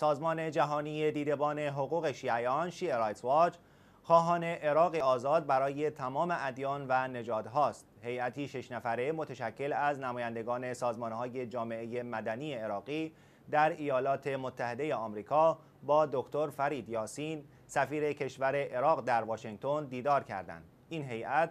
سازمان جهانی دیدبان حقوق شیعیان شیعه رایتس واچ خواهان عراق آزاد برای تمام ادیان و نژادهاست هیئتی شش نفره متشکل از نمایندگان سازمانهای جامعه مدنی عراقی در ایالات متحده آمریکا با دکتر فرید یاسین سفیر کشور عراق در واشنگتن دیدار کردند این هیئت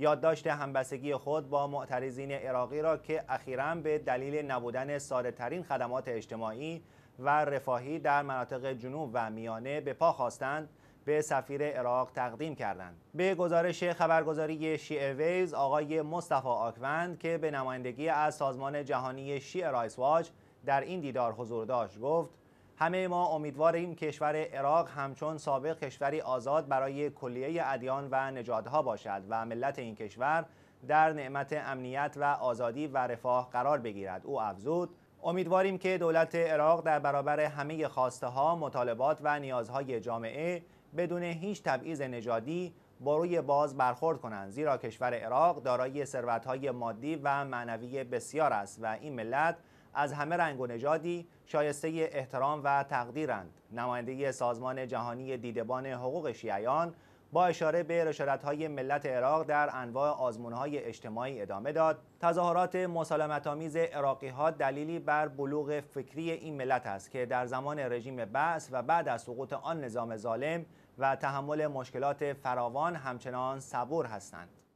یادداشت همبستگی خود با معترضین عراقی را که اخیرا به دلیل نبودن ساده ترین خدمات اجتماعی و رفاهی در مناطق جنوب و میانه به پا خواستند به سفیر عراق تقدیم کردند به گزارش خبرگزاری شیعه ویز آقای مصطفی آکوند که به نمایندگی از سازمان جهانی شیعه رایس واج در این دیدار حضور داشت گفت همه ما امیدواریم کشور عراق همچون سابق کشوری آزاد برای کلیه ادیان و نژادها باشد و ملت این کشور در نعمت امنیت و آزادی و رفاه قرار بگیرد او افزود امیدواریم که دولت عراق در برابر همه خواسته ها، مطالبات و نیازهای جامعه بدون هیچ تبعیض نژادی با روی باز برخورد کنند زیرا کشور عراق دارای های مادی و معنوی بسیار است و این ملت از همه رنگ و نژادی شایسته احترام و تقدیرند نماینده سازمان جهانی دیدبان حقوق شیعیان با اشاره به های ملت عراق در انواع های اجتماعی ادامه داد تظاهرات مسالمت‌آمیز ها دلیلی بر بلوغ فکری این ملت است که در زمان رژیم بعث و بعد از سقوط آن نظام ظالم و تحمل مشکلات فراوان همچنان صبور هستند